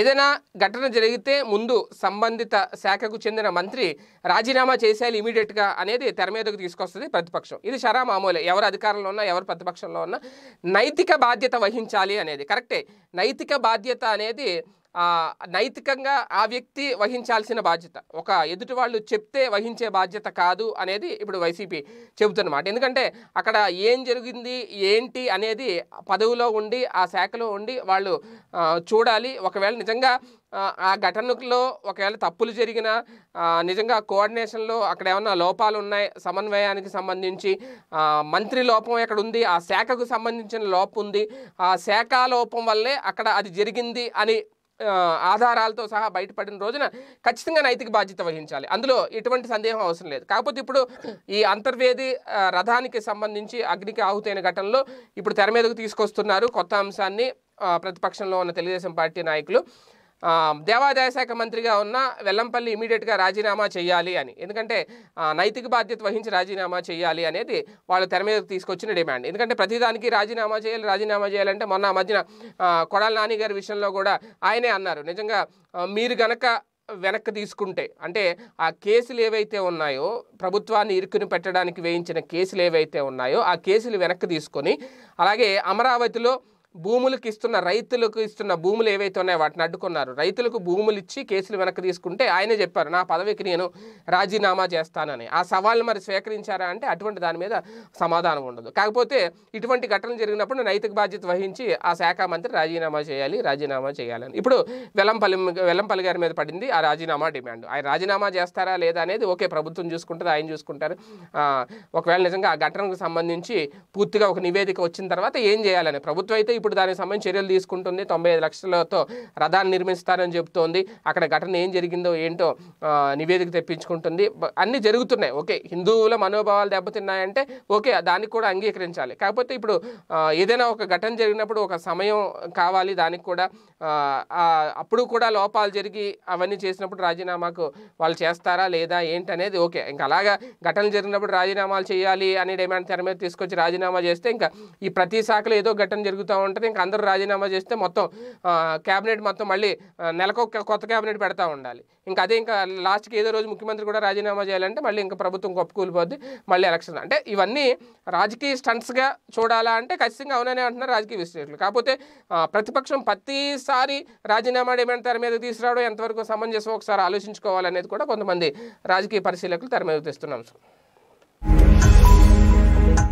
ఏదైనా ఘటన జరిగితే ముందు సంబంధిత శాఖకు చెందిన మంత్రి రాజీనామా చేసేయాలి ఇమీడియట్గా అనేది తెర మీదకు తీసుకొస్తుంది ప్రతిపక్షం ఇది షరా మామూలే ఎవరు అధికారంలో ఉన్నా ఎవరు ప్రతిపక్షంలో ఉన్నా నైతిక బాధ్యత వహించాలి అనేది కరెక్టే నైతిక బాధ్యత అనేది నైతికంగా ఆ వ్యక్తి వహించాల్సిన బాధ్యత ఒక ఎదుటి వాళ్ళు చెప్తే వహించే బాధ్యత కాదు అనేది ఇప్పుడు వైసీపీ చెబుతున్నమాట ఎందుకంటే అక్కడ ఏం జరిగింది ఏంటి అనేది పదవిలో ఉండి ఆ శాఖలో ఉండి వాళ్ళు చూడాలి ఒకవేళ నిజంగా ఆ ఘటనలో ఒకవేళ తప్పులు జరిగినా నిజంగా కోఆర్డినేషన్లో అక్కడ ఏమన్నా లోపాలు ఉన్నాయి సమన్వయానికి సంబంధించి మంత్రి లోపం ఎక్కడ ఉంది ఆ శాఖకు సంబంధించిన లోపం ఉంది ఆ శాఖ లోపం వల్లే అక్కడ అది జరిగింది అని ఆధారాలతో సహా బయటపడిన రోజున ఖచ్చితంగా నైతిక బాధ్యత వహించాలి అందులో ఎటువంటి సందేహం అవసరం లేదు కాకపోతే ఇప్పుడు ఈ అంతర్వేది రథానికి సంబంధించి అగ్నికి ఆహుతైన ఘటనలో ఇప్పుడు తెర మీదకు తీసుకొస్తున్నారు కొత్త అంశాన్ని ప్రతిపక్షంలో ఉన్న తెలుగుదేశం పార్టీ నాయకులు దేవాదాయ శాఖ మంత్రిగా ఉన్న వెల్లంపల్లి ఇమీడియట్గా రాజీనామా చేయాలి అని ఎందుకంటే నైతిక బాధ్యత వహించి రాజీనామా చేయాలి అనేది వాళ్ళు తెర మీద తీసుకొచ్చిన డిమాండ్ ఎందుకంటే ప్రతిదానికి రాజీనామా చేయాలి రాజీనామా చేయాలంటే మొన్న మధ్యన కొడాల నాని గారి విషయంలో కూడా ఆయనే అన్నారు నిజంగా మీరు గనక వెనక్కి తీసుకుంటే అంటే ఆ కేసులు ఏవైతే ఉన్నాయో ప్రభుత్వాన్ని ఇరుకుని పెట్టడానికి వేయించిన కేసులు ఏవైతే ఉన్నాయో ఆ కేసులు వెనక్కి తీసుకొని అలాగే అమరావతిలో భూములకు ఇస్తున్న రైతులకు ఇస్తున్న భూములు ఏవైతే ఉన్నాయో వాటిని అడ్డుకున్నారు రైతులకు భూములు ఇచ్చి కేసులు వెనక్కి తీసుకుంటే ఆయనే చెప్పారు నా పదవికి నేను రాజీనామా చేస్తానని ఆ సవాళ్ళు మరి స్వీకరించారా అంటే అటువంటి దాని మీద సమాధానం ఉండదు కాకపోతే ఇటువంటి ఘటనలు జరిగినప్పుడు నైతిక బాధ్యత వహించి ఆ శాఖ మంత్రి రాజీనామా చేయాలి రాజీనామా చేయాలని ఇప్పుడు వెల్లంపల్లి వెల్లంపల్లి గారి మీద పడింది ఆ రాజీనామా డిమాండ్ ఆయన రాజీనామా చేస్తారా లేదా అనేది ఓకే ప్రభుత్వం చూసుకుంటుంది ఆయన చూసుకుంటారు ఒకవేళ నిజంగా ఆ ఘటనకు సంబంధించి పూర్తిగా ఒక నివేదిక వచ్చిన తర్వాత ఏం చేయాలని ప్రభుత్వం అయితే ఇప్పుడు దానికి సంబంధించి చర్యలు తీసుకుంటుంది తొంభై ఐదు లక్షలతో రథాన్ని నిర్మిస్తారని చెబుతోంది అక్కడ ఘటన ఏం జరిగిందో ఏంటో నివేదిక తెప్పించుకుంటుంది అన్నీ జరుగుతున్నాయి ఓకే హిందువుల మనోభావాలు దెబ్బతిన్నాయంటే ఓకే దానికి కూడా అంగీకరించాలి కాకపోతే ఇప్పుడు ఏదైనా ఒక ఘటన జరిగినప్పుడు ఒక సమయం కావాలి దానికి కూడా అప్పుడు కూడా లోపాలు జరిగి అవన్నీ చేసినప్పుడు రాజీనామాకు వాళ్ళు చేస్తారా లేదా ఏంటనేది ఓకే ఇంకా అలాగా ఘటనలు జరిగినప్పుడు రాజీనామాలు చేయాలి అనే డిమాండ్ తెర మీద తీసుకొచ్చి రాజీనామా చేస్తే ఇంకా ఈ ప్రతి శాఖలో ఏదో ఘటన జరుగుతూ ఉంటుంది ఇంకా అందరూ రాజీనామా చేస్తే మొత్తం క్యాబినెట్ మొత్తం మళ్ళీ నెలకు కొత్త క్యాబినెట్ పెడతా ఉండాలి ఇంకా అదే ఇంకా లాస్ట్కి ఏదో రోజు ముఖ్యమంత్రి కూడా రాజీనామా చేయాలంటే మళ్ళీ ఇంకా ప్రభుత్వం కొప్పుకూలిపోద్ది మళ్ళీ ఎలక్షన్ అంటే ఇవన్నీ రాజకీయ స్టంట్స్గా చూడాలా అంటే ఖచ్చితంగా అవుననే అంటున్నారు రాజకీయ విశ్లేషకులు కాకపోతే ప్రతిపక్షం ప్రతిసారి రాజీనామా డిమాండ్ తెర మీద తీసుకురావడం ఎంతవరకు సమంజసం ఒకసారి ఆలోచించుకోవాలనేది కూడా కొంతమంది రాజకీయ పరిశీలకులు తెర మీద తెస్తున్న సార్